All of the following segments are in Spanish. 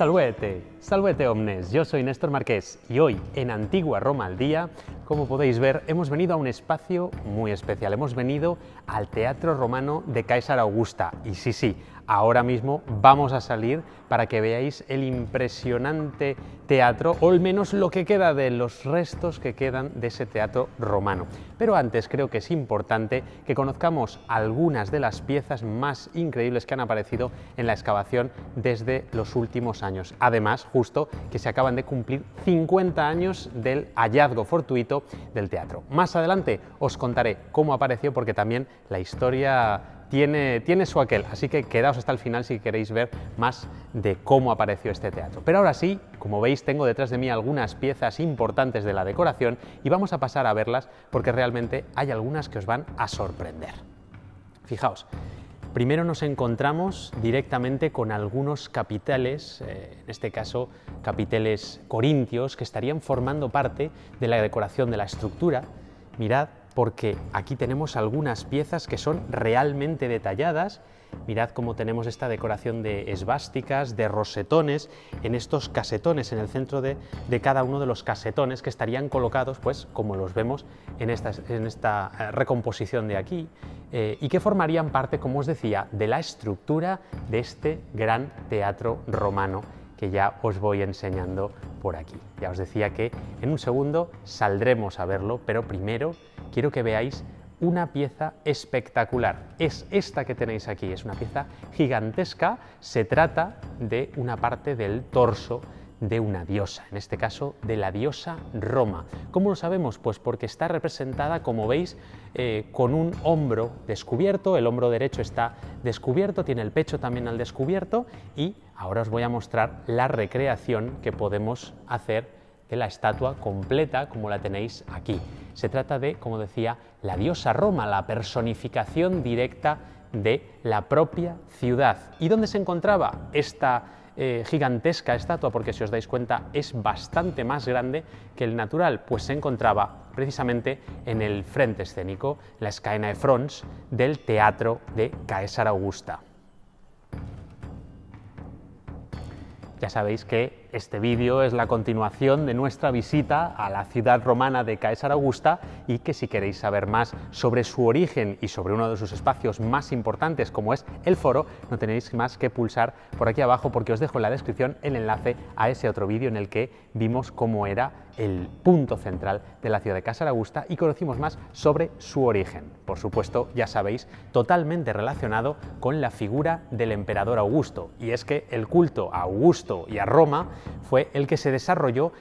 Salvete, salvete omnes, yo soy Néstor Marqués y hoy en Antigua Roma al Día, como podéis ver, hemos venido a un espacio muy especial, hemos venido al Teatro Romano de Caesar Augusta. Y sí, sí, ahora mismo vamos a salir para que veáis el impresionante teatro, o al menos lo que queda de los restos que quedan de ese teatro romano. Pero antes creo que es importante que conozcamos algunas de las piezas más increíbles que han aparecido en la excavación desde los últimos años. Además, justo que se acaban de cumplir 50 años del hallazgo fortuito del teatro. Más adelante os contaré cómo apareció porque también la historia tiene, tiene su aquel, así que quedaos hasta el final si queréis ver más de cómo apareció este teatro. Pero ahora sí, como veis, tengo detrás de mí algunas piezas importantes de la decoración y vamos a pasar a verlas porque realmente hay algunas que os van a sorprender. Fijaos, Primero nos encontramos directamente con algunos capiteles, eh, en este caso capiteles corintios, que estarían formando parte de la decoración de la estructura. Mirad porque aquí tenemos algunas piezas que son realmente detalladas. Mirad cómo tenemos esta decoración de esvásticas, de rosetones, en estos casetones, en el centro de, cada uno de los casetones que estarían colocados, pues como los vemos en esta, eh, recomposición de aquí, eh, y que formarían parte, como os decía, de la estructura de este gran teatro romano que ya os voy enseñando por aquí. Ya os decía que en un segundo saldremos a verlo, pero primero quiero que veáis una pieza espectacular. Es esta que tenéis aquí, es una pieza gigantesca. Se trata de una parte del torso de una diosa, en este caso de la diosa Roma. ¿Cómo lo sabemos? Pues porque está representada, como veis, eh, con un hombro descubierto, el hombro derecho está descubierto, tiene el pecho también al descubierto y ahora os voy a mostrar la recreación que podemos hacer la estatua completa como la tenéis aquí. Se trata de, como decía, la diosa Roma, la personificación directa de la propia ciudad. ¿Y dónde se encontraba esta eh, gigantesca estatua? Porque si os dais cuenta es bastante más grande que el natural, pues se encontraba precisamente en el frente escénico, la escaena de Frons del Teatro de Caesar Augusta. Ya sabéis que este vídeo es la continuación de nuestra visita a la ciudad romana de Caesar Augusta y que si queréis saber más sobre su origen y sobre uno de sus espacios más importantes como es el foro, no tenéis más que pulsar por aquí abajo porque os dejo en la descripción el enlace a ese otro vídeo en el que vimos cómo era el punto central de la ciudad de Caesar Augusta y conocimos más sobre su origen. Por supuesto, ya sabéis, totalmente relacionado con la figura del emperador Augusto. Y es que el culto a Augusto y a Roma fue el que se desarrolló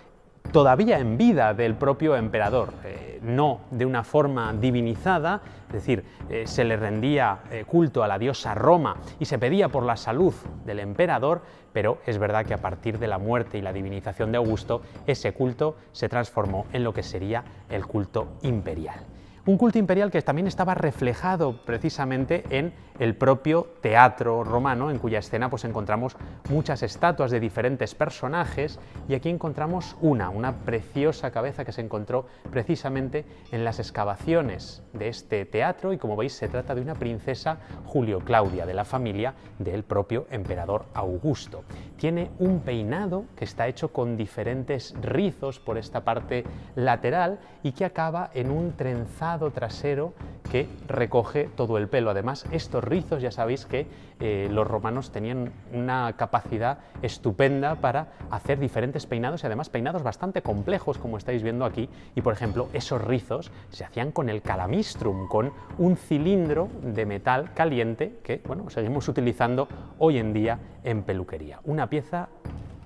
todavía en vida del propio emperador, eh, no de una forma divinizada, es decir, eh, se le rendía eh, culto a la diosa Roma y se pedía por la salud del emperador, pero es verdad que a partir de la muerte y la divinización de Augusto, ese culto se transformó en lo que sería el culto imperial. Un culto imperial que también estaba reflejado precisamente en el propio teatro romano, en cuya escena pues, encontramos muchas estatuas de diferentes personajes y aquí encontramos una, una preciosa cabeza que se encontró precisamente en las excavaciones de este teatro y como veis se trata de una princesa Julio Claudia, de la familia del propio emperador Augusto. Tiene un peinado que está hecho con diferentes rizos por esta parte lateral y que acaba en un trenzado trasero que recoge todo el pelo. Además, estos rizos ya sabéis que eh, los romanos tenían una capacidad estupenda para hacer diferentes peinados y además peinados bastante complejos como estáis viendo aquí. Y por ejemplo, esos rizos se hacían con el calamistrum, con un cilindro de metal caliente que bueno, seguimos utilizando hoy en día en peluquería. Una pieza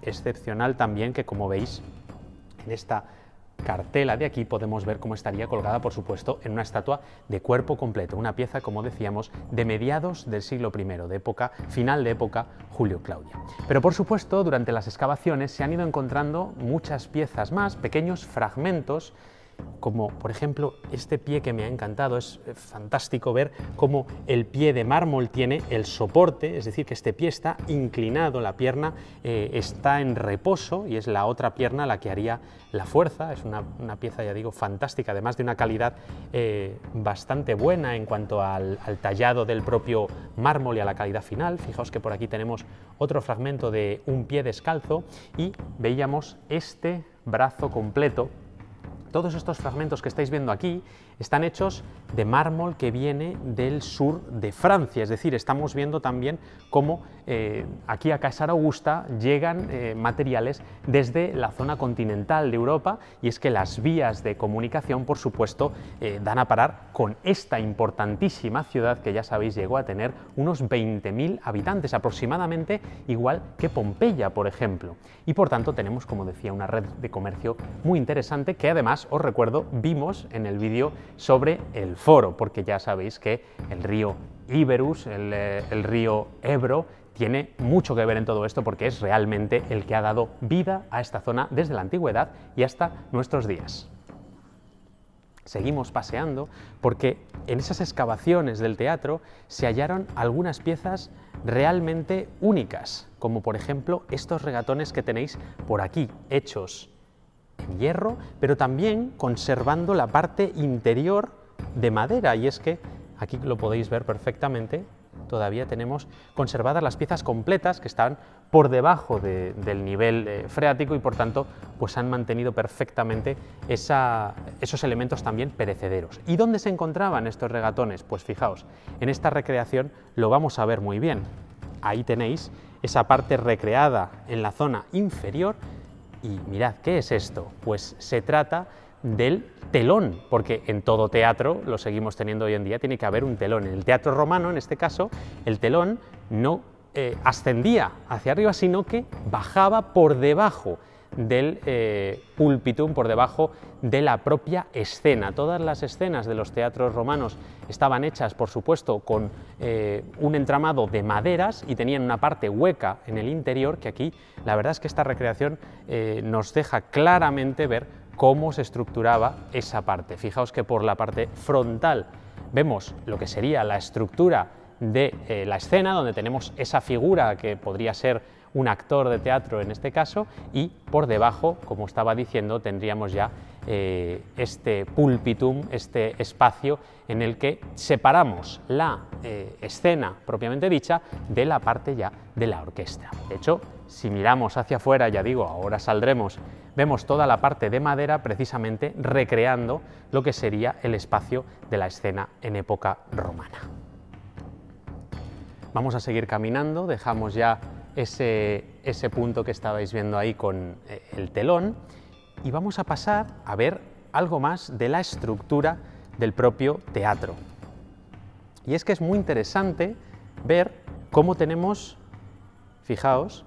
excepcional también que como veis en esta cartela de aquí podemos ver cómo estaría colgada, por supuesto, en una estatua de cuerpo completo, una pieza, como decíamos, de mediados del siglo I, de época, final de época Julio Claudia. Pero por supuesto, durante las excavaciones se han ido encontrando muchas piezas más, pequeños fragmentos como por ejemplo este pie que me ha encantado, es eh, fantástico ver cómo el pie de mármol tiene el soporte, es decir, que este pie está inclinado, la pierna eh, está en reposo y es la otra pierna la que haría la fuerza, es una, pieza, ya digo, fantástica, además de una calidad eh, bastante buena en cuanto al, al tallado del propio mármol y a la calidad final, fijaos que por aquí tenemos otro fragmento de un pie descalzo y veíamos este brazo completo todos estos fragmentos que estáis viendo aquí están hechos de mármol que viene del sur de Francia, es decir, estamos viendo también cómo eh, aquí a Casar Augusta llegan eh, materiales desde la zona continental de Europa y es que las vías de comunicación, por supuesto, eh, dan a parar con esta importantísima ciudad que ya sabéis llegó a tener unos 20.000 habitantes, aproximadamente igual que Pompeya, por ejemplo. Y por tanto tenemos, como decía, una red de comercio muy interesante que además, os recuerdo, vimos en el vídeo sobre el foro, porque ya sabéis que el río Iberus, eh, el, río Ebro, tiene mucho que ver en todo esto porque es realmente el que ha dado vida a esta zona desde la antigüedad y hasta nuestros días. Seguimos paseando porque en esas excavaciones del teatro se hallaron algunas piezas realmente únicas, como por ejemplo estos regatones que tenéis por aquí, hechos hierro, pero también conservando la parte interior de madera. Y es que aquí lo podéis ver perfectamente, todavía tenemos conservadas las piezas completas que están por debajo del nivel eh, freático y por tanto pues han mantenido perfectamente esos elementos también perecederos. ¿Y dónde se encontraban estos regatones? Pues fijaos, en esta recreación lo vamos a ver muy bien. Ahí tenéis esa parte recreada en la zona inferior y mirad, ¿qué es esto? Pues se trata del telón, porque en todo teatro, lo seguimos teniendo hoy en día, tiene que haber un telón. En el teatro romano, en este caso, el telón no eh, ascendía hacia arriba, sino que bajaba por debajo del eh, por debajo de la propia escena. Todas las escenas de los teatros romanos estaban hechas, por supuesto, con eh, un entramado de maderas y tenían una parte hueca en el interior, que aquí la verdad es que esta recreación eh, nos deja claramente ver cómo se estructuraba esa parte. Fijaos que por la parte frontal vemos lo que sería la estructura de eh, la escena, donde tenemos esa figura que podría ser un actor de teatro en este caso, y por debajo, como estaba diciendo, tendríamos ya eh, este pulpitum, este espacio en el que separamos la eh, escena propiamente dicha de la parte ya de la orquesta. De hecho, si miramos hacia afuera, ya digo, ahora saldremos, vemos toda la parte de madera precisamente recreando lo que sería el espacio de la escena en época romana. Vamos a seguir caminando, dejamos ya ese, punto que estabais viendo ahí con eh, el telón y vamos a pasar a ver algo más de la estructura del propio teatro. Y es que es muy interesante ver cómo tenemos, fijaos,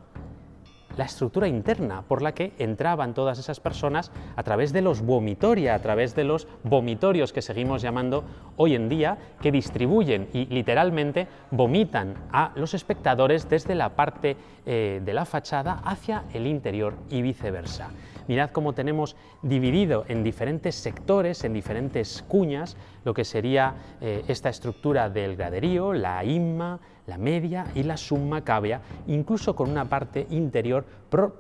la estructura interna por la que entraban todas esas personas a través de los vomitoria, a través de los vomitorios que seguimos llamando hoy en día, que distribuyen y literalmente vomitan a los espectadores desde la parte eh, de la fachada hacia el interior y viceversa. Mirad cómo tenemos dividido en diferentes sectores, en diferentes cuñas, lo que sería eh, esta estructura del graderío, la imma, la media y la summa cavea, incluso con una parte interior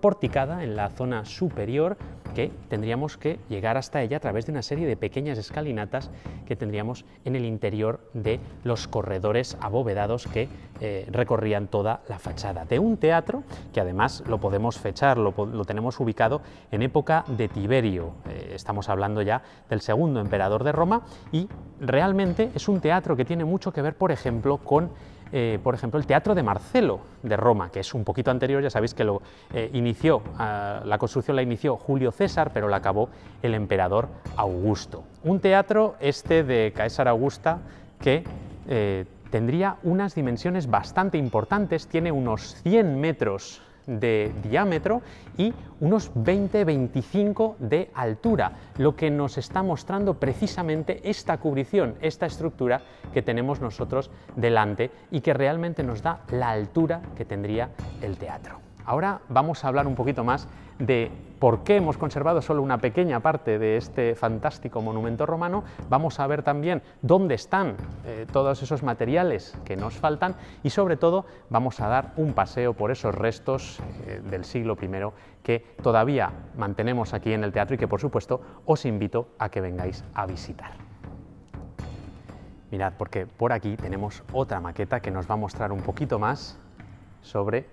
porticada en la zona superior que tendríamos que llegar hasta ella a través de una serie de pequeñas escalinatas que tendríamos en el interior de los corredores abovedados que eh, recorrían toda la fachada de un teatro que además lo podemos fechar, lo, tenemos ubicado en época de Tiberio, eh, estamos hablando ya del segundo emperador de Roma y realmente es un teatro que tiene mucho que ver, por ejemplo, con eh, por ejemplo, el Teatro de Marcelo de Roma, que es un poquito anterior, ya sabéis que lo eh, inició, ah, la construcción la inició Julio César, pero la acabó el emperador Augusto. Un teatro este de Caesar Augusta que eh, tendría unas dimensiones bastante importantes, tiene unos 100 metros de diámetro y unos 20-25 de altura, lo que nos está mostrando precisamente esta cubrición, esta estructura que tenemos nosotros delante y que realmente nos da la altura que tendría el teatro. Ahora vamos a hablar un poquito más de por qué hemos conservado solo una pequeña parte de este fantástico monumento romano, vamos a ver también dónde están eh, todos esos materiales que nos faltan y sobre todo vamos a dar un paseo por esos restos eh, del siglo I que todavía mantenemos aquí en el teatro y que por supuesto os invito a que vengáis a visitar. Mirad, porque por aquí tenemos otra maqueta que nos va a mostrar un poquito más sobre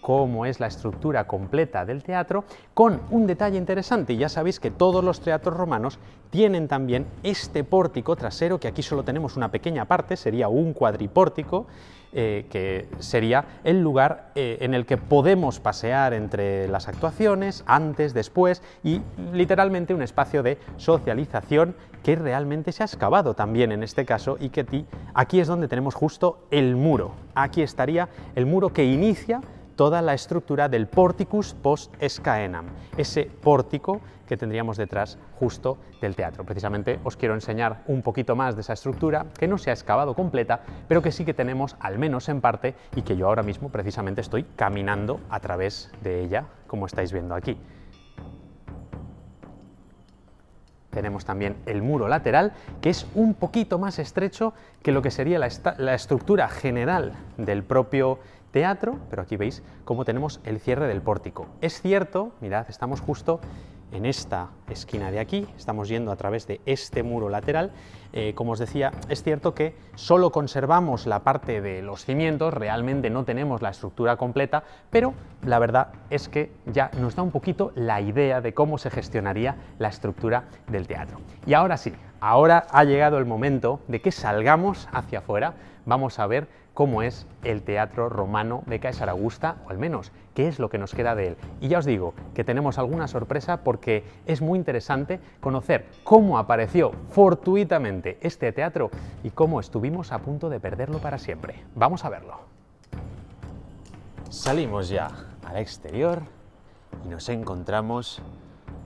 cómo es la estructura completa del teatro, con un detalle interesante, ya sabéis que todos los teatros romanos tienen también este pórtico trasero, que aquí solo tenemos una pequeña parte, sería un cuadripórtico, eh, que sería el lugar eh, en el que podemos pasear entre las actuaciones, antes, después, y literalmente un espacio de socialización que realmente se ha excavado también en este caso y que aquí es donde tenemos justo el muro. Aquí estaría el muro que inicia toda la estructura del porticus post scaenam, ese pórtico que tendríamos detrás justo del teatro. Precisamente os quiero enseñar un poquito más de esa estructura que no se ha excavado completa, pero que sí que tenemos al menos en parte y que yo ahora mismo precisamente estoy caminando a través de ella, como estáis viendo aquí. Tenemos también el muro lateral, que es un poquito más estrecho que lo que sería la, la estructura general del propio teatro, pero aquí veis cómo tenemos el cierre del pórtico. Es cierto, mirad, estamos justo en esta esquina de aquí, estamos yendo a través de este muro lateral. Eh, como os decía, es cierto que solo conservamos la parte de los cimientos, realmente no tenemos la estructura completa, pero la verdad es que ya nos da un poquito la idea de cómo se gestionaría la estructura del teatro. Y ahora sí, ahora ha llegado el momento de que salgamos hacia afuera, vamos a ver cómo es el teatro romano de Caesar Augusta, o al menos qué es lo que nos queda de él. Y ya os digo que tenemos alguna sorpresa porque es muy interesante conocer cómo apareció fortuitamente este teatro y cómo estuvimos a punto de perderlo para siempre. Vamos a verlo. Salimos ya al exterior y nos encontramos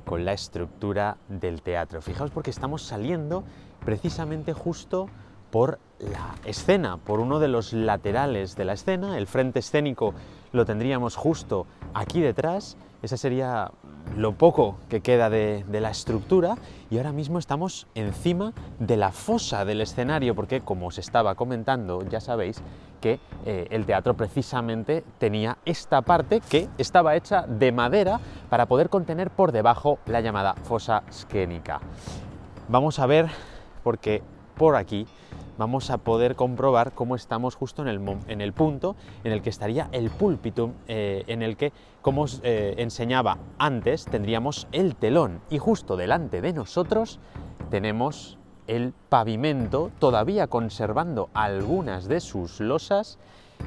con la estructura del teatro. Fijaos porque estamos saliendo precisamente justo por la escena, por uno de los laterales de la escena. El frente escénico lo tendríamos justo aquí detrás. ...esa sería lo poco que queda de, la estructura y ahora mismo estamos encima de la fosa del escenario porque, como os estaba comentando, ya sabéis que eh, el teatro precisamente tenía esta parte que estaba hecha de madera para poder contener por debajo la llamada fosa escénica. Vamos a ver porque por aquí vamos a poder comprobar cómo estamos justo en el, punto en el que estaría el púlpito, eh, en el que, como os eh, enseñaba antes, tendríamos el telón y justo delante de nosotros tenemos el pavimento, todavía conservando algunas de sus losas,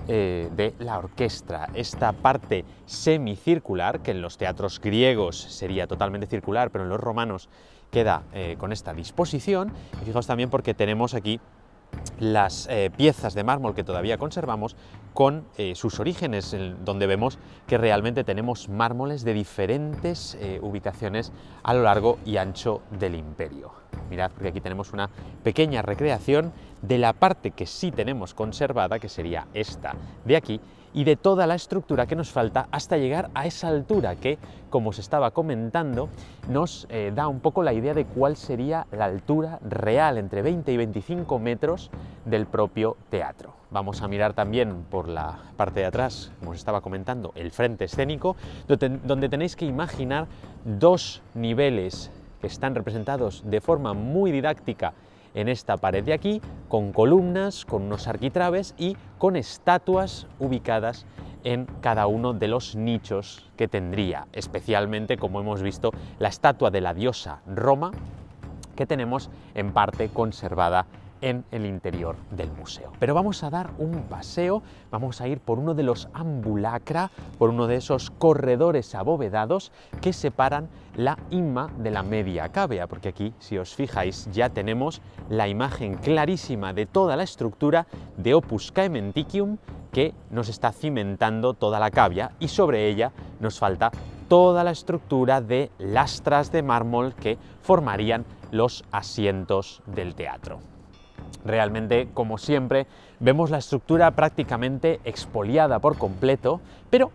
eh, de la orquesta, esta parte semicircular, que en los teatros griegos sería totalmente circular, pero en los romanos queda con esta disposición. Y fijaos también porque tenemos aquí las eh, piezas de mármol que todavía conservamos con eh, sus orígenes, donde vemos que realmente tenemos mármoles de diferentes eh, ubicaciones a lo largo y ancho del imperio. Mirad, porque aquí tenemos una pequeña recreación de la parte que sí tenemos conservada, que sería esta de aquí, y de toda la estructura que nos falta hasta llegar a esa altura que, como os estaba comentando, nos eh, da un poco la idea de cuál sería la altura real entre 20 y 25 metros del propio teatro. Vamos a mirar también por la parte de atrás, como os estaba comentando, el frente escénico, donde tenéis que imaginar dos niveles que están representados de forma muy didáctica en esta pared de aquí, con columnas, con unos arquitraves y con estatuas ubicadas en cada uno de los nichos que tendría, especialmente, como hemos visto, la estatua de la diosa Roma, que tenemos en parte conservada en el interior del museo. Pero vamos a dar un paseo, vamos a ir por uno de los ambulacra, por uno de esos corredores abovedados que separan la ima de la media cavia, porque aquí, si os fijáis, ya tenemos la imagen clarísima de toda la estructura de Opus Caementicium que nos está cimentando toda la cavia y sobre ella nos falta toda la estructura de lastras de mármol que formarían los asientos del teatro. Realmente, como siempre, vemos la estructura prácticamente expoliada por completo, pero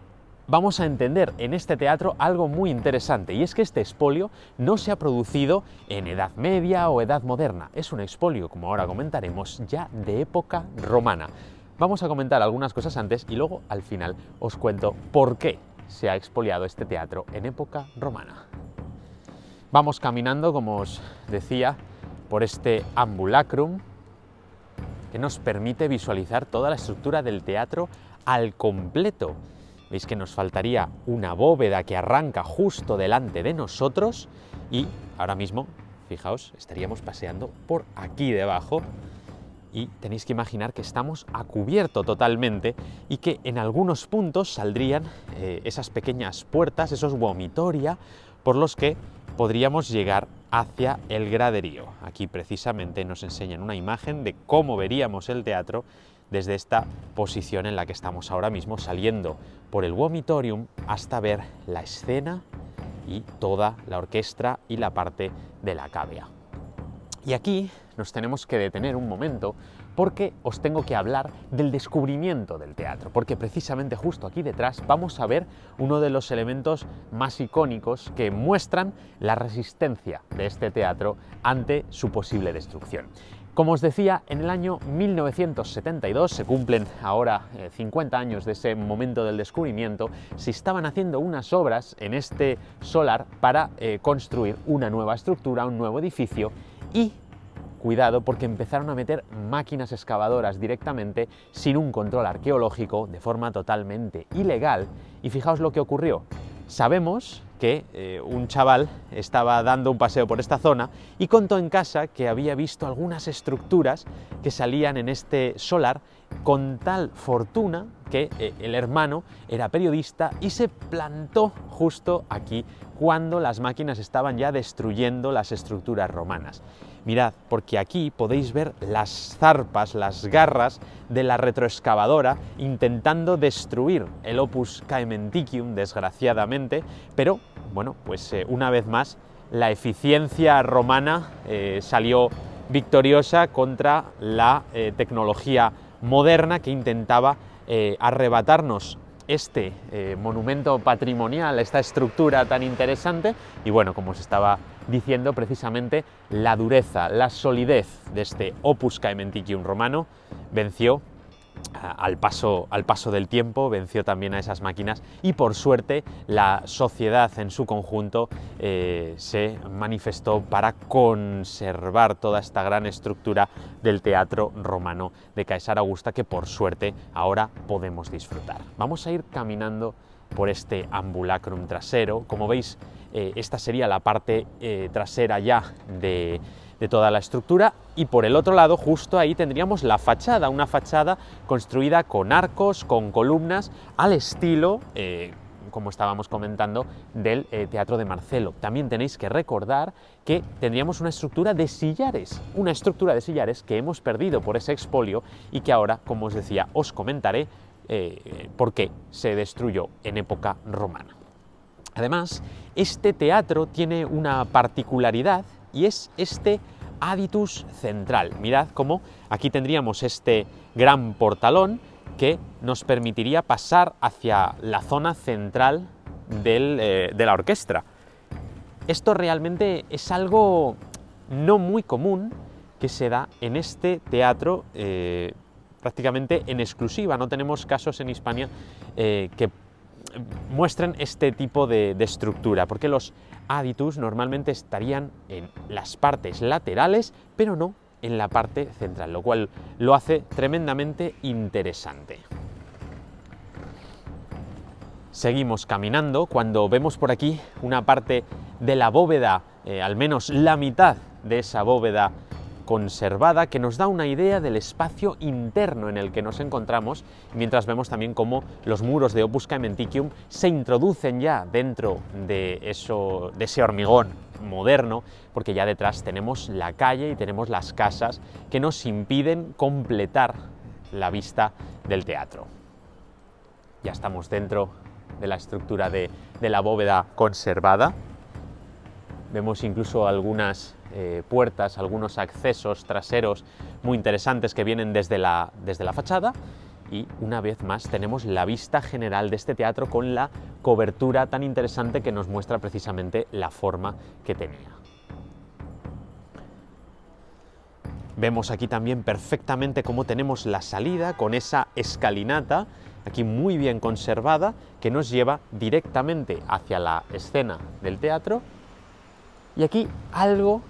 vamos a entender en este teatro algo muy interesante, y es que este expolio no se ha producido en Edad Media o Edad Moderna, es un expolio, como ahora comentaremos, ya de época romana. Vamos a comentar algunas cosas antes y luego al final os cuento por qué se ha expoliado este teatro en época romana. Vamos caminando, como os decía, por este ambulacrum, que nos permite visualizar toda la estructura del teatro al completo. Veis que nos faltaría una bóveda que arranca justo delante de nosotros y ahora mismo, fijaos, estaríamos paseando por aquí debajo y tenéis que imaginar que estamos a cubierto totalmente y que en algunos puntos saldrían eh, esas pequeñas puertas, esos vomitoria, por los que podríamos llegar hacia el graderío. Aquí precisamente nos enseñan una imagen de cómo veríamos el teatro desde esta posición en la que estamos ahora mismo, saliendo por el vomitorium hasta ver la escena y toda la orquesta y la parte de la cavea. Y aquí nos tenemos que detener un momento porque os tengo que hablar del descubrimiento del teatro, porque precisamente justo aquí detrás vamos a ver uno de los elementos más icónicos que muestran la resistencia de este teatro ante su posible destrucción. Como os decía, en el año 1972, se cumplen ahora 50 eh, años de ese momento del descubrimiento, se estaban haciendo unas obras en este solar para eh, construir una nueva estructura, un nuevo edificio, y cuidado porque empezaron a meter máquinas excavadoras directamente sin un control arqueológico de forma totalmente ilegal y fijaos lo que ocurrió. Sabemos que eh, un chaval estaba dando un paseo por esta zona y contó en casa que había visto algunas estructuras que salían en este solar con tal fortuna que eh, el hermano era periodista y se plantó justo aquí cuando las máquinas estaban ya destruyendo las estructuras romanas. Mirad, porque aquí podéis ver las zarpas, las garras de la retroexcavadora intentando destruir el Opus Caementicium, desgraciadamente, pero bueno, pues eh, una vez más la eficiencia romana eh, salió victoriosa contra la eh, tecnología moderna que intentaba arrebatarnos este eh, monumento patrimonial, esta estructura tan interesante y bueno, como os estaba diciendo precisamente, la dureza, la solidez de este Opus Caementicium romano venció al paso, al paso del tiempo venció también a esas máquinas y por suerte la sociedad en su conjunto eh, se manifestó para conservar toda esta gran estructura del teatro romano de Caesar Augusta que por suerte ahora podemos disfrutar. Vamos a ir caminando por este ambulacrum trasero. Como veis, eh, esta sería la parte eh, trasera ya de, de toda la estructura y por el otro lado justo ahí tendríamos la fachada, una fachada construida con arcos, con columnas, al estilo, eh, como estábamos comentando, del eh, Teatro de Marcelo. También tenéis que recordar que tendríamos una estructura de sillares, una estructura de sillares que hemos perdido por ese expolio y que ahora, como os decía, os comentaré eh, por qué se destruyó en época romana. Además, este teatro tiene una particularidad y es este Aditus Central. Mirad cómo aquí tendríamos este gran portalón que nos permitiría pasar hacia la zona central eh, de la orquesta. Esto realmente es algo no muy común que se da en este teatro eh, prácticamente en exclusiva. No tenemos casos en España eh, que muestren este tipo de, de estructura, porque los Aditus normalmente estarían en las partes laterales, pero no en la parte central, lo cual lo hace tremendamente interesante. Seguimos caminando cuando vemos por aquí una parte de la bóveda, eh, al menos la mitad de esa bóveda conservada que nos da una idea del espacio interno en el que nos encontramos, mientras vemos también cómo los muros de Opus Caementicium se introducen ya dentro de, ese hormigón moderno, porque ya detrás tenemos la calle y tenemos las casas que nos impiden completar la vista del teatro. Ya estamos dentro de la estructura de la bóveda conservada, Vemos incluso algunas eh, puertas, algunos accesos traseros muy interesantes que vienen desde la, desde la fachada y una vez más tenemos la vista general de este teatro con la cobertura tan interesante que nos muestra precisamente la forma que tenía. Vemos aquí también perfectamente cómo tenemos la salida con esa escalinata, aquí muy bien conservada, que nos lleva directamente hacia la escena del teatro y aquí algo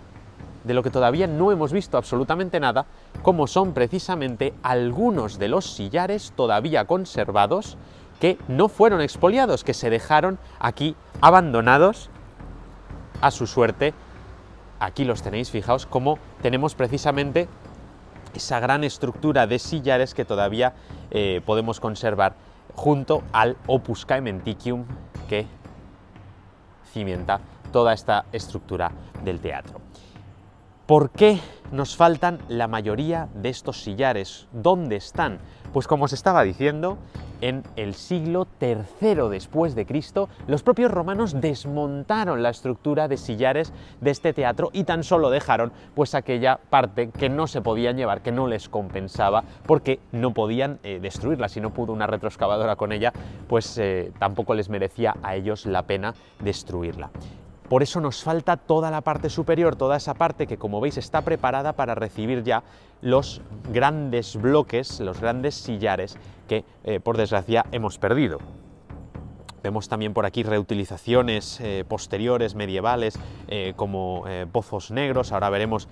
de lo que todavía no hemos visto absolutamente nada, como son precisamente algunos de los sillares todavía conservados que no fueron expoliados, que se dejaron aquí abandonados a su suerte. Aquí los tenéis, fijaos cómo tenemos precisamente esa gran estructura de sillares que todavía eh, podemos conservar junto al Opus Caementicium que cimienta toda esta estructura del teatro. ¿Por qué nos faltan la mayoría de estos sillares? ¿Dónde están? Pues como os estaba diciendo, en el siglo III después de Cristo, los propios romanos desmontaron la estructura de sillares de este teatro y tan solo dejaron pues aquella parte que no se podían llevar, que no les compensaba, porque no podían eh, destruirla. Si no pudo una retroexcavadora con ella, pues eh, tampoco les merecía a ellos la pena destruirla. Por eso nos falta toda la parte superior, toda esa parte que como veis está preparada para recibir ya los grandes bloques, los grandes sillares que eh, por desgracia hemos perdido. Vemos también por aquí reutilizaciones eh, posteriores medievales eh, como eh, pozos negros. Ahora veremos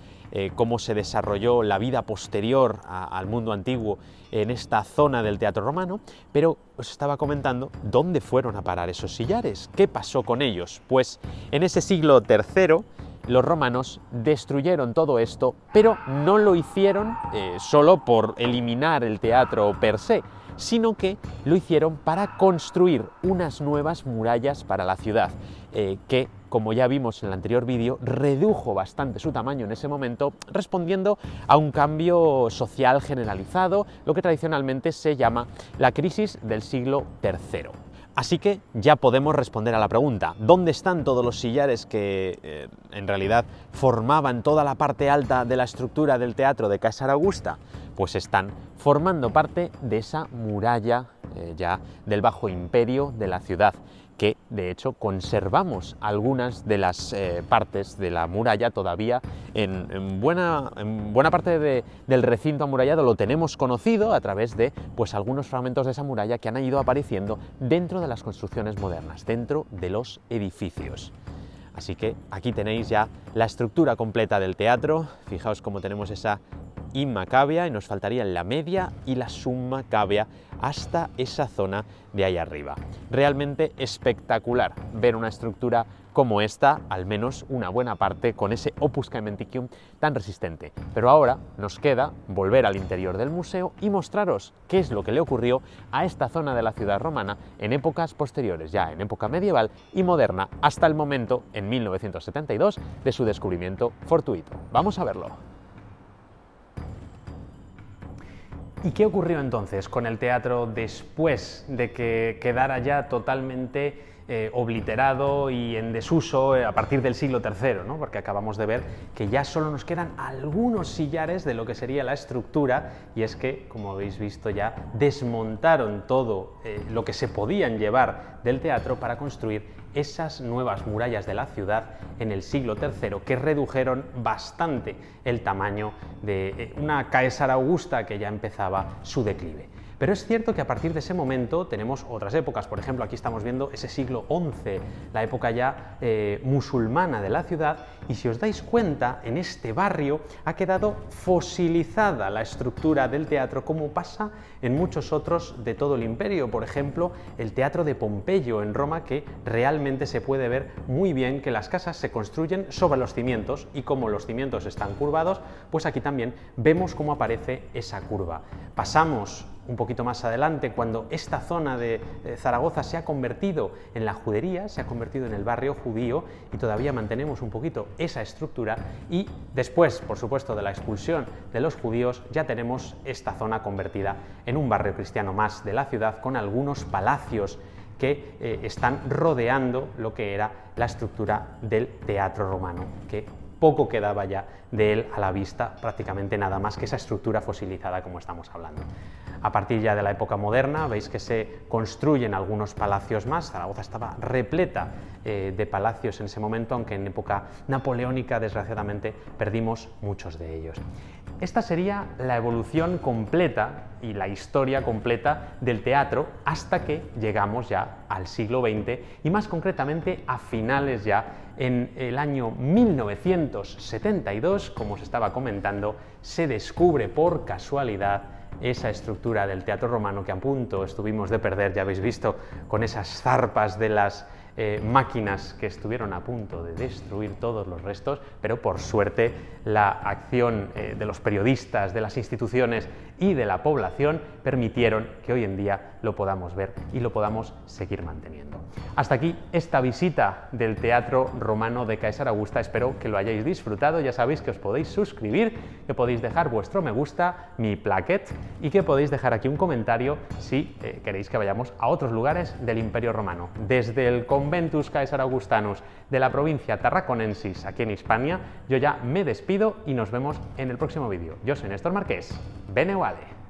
cómo se desarrolló la vida posterior al mundo antiguo en esta zona del teatro romano. Pero os estaba comentando dónde fueron a parar esos sillares, qué pasó con ellos. Pues en ese siglo III los romanos destruyeron todo esto, pero no lo hicieron solo por eliminar el teatro per se, sino que lo hicieron para construir unas nuevas murallas para la ciudad, eh, que como ya vimos en el anterior vídeo, redujo bastante su tamaño en ese momento, respondiendo a un cambio social generalizado, lo que tradicionalmente se llama la crisis del siglo III. Así que ya podemos responder a la pregunta, ¿dónde están todos los sillares que eh, en realidad formaban toda la parte alta de la estructura del teatro de Casa Augusta? pues están formando parte de esa muralla eh, ya del bajo imperio de la ciudad, que de hecho conservamos algunas de las eh, partes de la muralla todavía en, buena, en buena, parte del recinto amurallado, lo tenemos conocido a través de pues, algunos fragmentos de esa muralla que han ido apareciendo dentro de las construcciones modernas, dentro de los edificios. Así que aquí tenéis ya la estructura completa del teatro, fijaos cómo tenemos esa y y nos faltarían la media y la suma cavea hasta esa zona de ahí arriba. Realmente espectacular ver una estructura como esta, al menos una buena parte, con ese Opus Caementicium tan resistente. Pero ahora nos queda volver al interior del museo y mostraros qué es lo que le ocurrió a esta zona de la ciudad romana en épocas posteriores, ya en época medieval y moderna, hasta el momento, en 1972, de su descubrimiento fortuito. Vamos a verlo. ¿Y qué ocurrió entonces con el teatro después de que quedara ya totalmente eh, obliterado y en desuso eh, a partir del siglo III? Porque acabamos de ver que ya solo nos quedan algunos sillares de lo que sería la estructura y es que, como habéis visto ya, desmontaron todo eh, lo que se podían llevar del teatro para construir esas nuevas murallas de la ciudad en el siglo III que redujeron bastante el tamaño de eh, una Caesar Augusta que ya empezaba su declive. Pero es cierto que a partir de ese momento tenemos otras épocas. Por ejemplo, aquí estamos viendo ese siglo XI, la época ya eh, musulmana de la ciudad. Y si os dais cuenta, en este barrio ha quedado fosilizada la estructura del teatro, como pasa en muchos otros de todo el imperio. Por ejemplo, el Teatro de Pompeyo en Roma, que realmente se puede ver muy bien que las casas se construyen sobre los cimientos y como los cimientos están curvados, pues aquí también vemos cómo aparece esa curva. Pasamos un poquito más adelante, cuando esta zona de Zaragoza se ha convertido en la judería, se ha convertido en el barrio judío y todavía mantenemos un poquito esa estructura y después, por supuesto, de la expulsión de los judíos, ya tenemos esta zona convertida en un barrio cristiano más de la ciudad con algunos palacios que eh, están rodeando lo que era la estructura del teatro romano, que poco quedaba ya de él a la vista, prácticamente nada más que esa estructura fosilizada como estamos hablando. A partir ya de la época moderna, veis que se construyen algunos palacios más, Zaragoza estaba repleta eh, de palacios en ese momento, aunque en época napoleónica desgraciadamente perdimos muchos de ellos. Esta sería la evolución completa y la historia completa del teatro hasta que llegamos ya al siglo XX y más concretamente a finales ya en el año 1972, como os estaba comentando, se descubre por casualidad esa estructura del teatro romano que a punto estuvimos de perder, ya habéis visto, con esas zarpas de las eh, máquinas que estuvieron a punto de destruir todos los restos, pero por suerte la acción eh, de los periodistas, de las instituciones y de la población permitieron que hoy en día lo podamos ver y lo podamos seguir manteniendo. Hasta aquí esta visita del Teatro Romano de Caesar Augusta. Espero que lo hayáis disfrutado. Ya sabéis que os podéis suscribir, que podéis dejar vuestro me gusta, mi plaquet y que podéis dejar aquí un comentario si eh, queréis que vayamos a otros lugares del Imperio Romano. Desde el Conventus Caesar Augustanus de la provincia Tarraconensis, aquí en Hispania, yo ya me despido y nos vemos en el próximo vídeo. Yo soy Néstor Marqués. Bene vale.